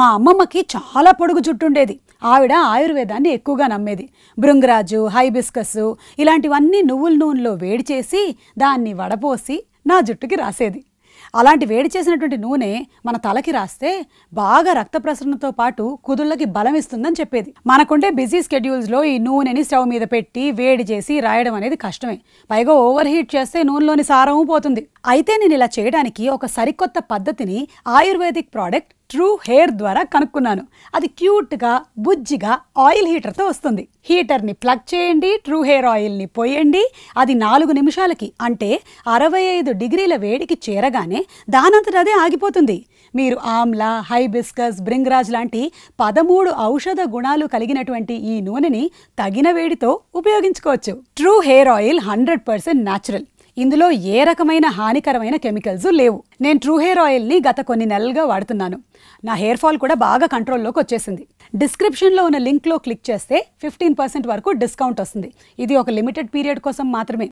మా అమ్మమ్మకి చాలా పొడుగు జుట్టుండేది ఆవిడ ఆయుర్వేదాన్ని ఎక్కువగా నమ్మేది బృంగరాజు హైబిస్కస్ ఇలాంటివన్నీ నువ్వుల నూనెలో వేడి చేసి దాన్ని వడపోసి నా జుట్టుకి రాసేది అలాంటి వేడి చేసినటువంటి నూనె మన తలకి రాస్తే బాగా రక్త ప్రసరణతో పాటు కుదుళ్ళకి బలం ఇస్తుందని చెప్పేది మనకుండే బిజీ స్కెడ్యూల్స్లో ఈ నూనెని స్టవ్ మీద పెట్టి వేడి చేసి రాయడం అనేది కష్టమే పైగా ఓవర్ హీట్ చేస్తే నూనెలోని సారము పోతుంది అయితే నేను ఇలా చేయడానికి ఒక సరికొత్త పద్ధతిని ఆయుర్వేదిక్ ప్రోడక్ట్ ట్రూ హెయిర్ ద్వారా కనుక్కున్నాను అది క్యూట్గా బుజ్జిగా ఆయిల్ హీటర్తో వస్తుంది హీటర్ని ప్లగ్ చేయండి ట్రూ హెయిర్ ఆయిల్ని పోయండి అది నాలుగు నిమిషాలకి అంటే అరవై ఐదు డిగ్రీల వేడికి చేరగానే దానంతట అదే ఆగిపోతుంది మీరు ఆమ్లా హైబిస్కస్ బ్రింగ్రాజ్ లాంటి పదమూడు ఔషధ గుణాలు కలిగినటువంటి ఈ నూనెని తగిన వేడితో ఉపయోగించుకోవచ్చు true hair oil hundred percent natural ఇందులో ఏ రకమైన హానికరమైన కెమికల్స్ లేవు నేను ట్రూ హెయిర్ ఆయిల్ని గత కొన్ని నెలలుగా వాడుతున్నాను నా హెయిర్ ఫాల్ కూడా బాగా కంట్రోల్లోకి వచ్చేసింది డిస్క్రిప్షన్లో ఉన్న లింక్లో క్లిక్ చేస్తే ఫిఫ్టీన్ పర్సెంట్ వరకు డిస్కౌంట్ వస్తుంది ఇది ఒక లిమిటెడ్ పీరియడ్ కోసం మాత్రమే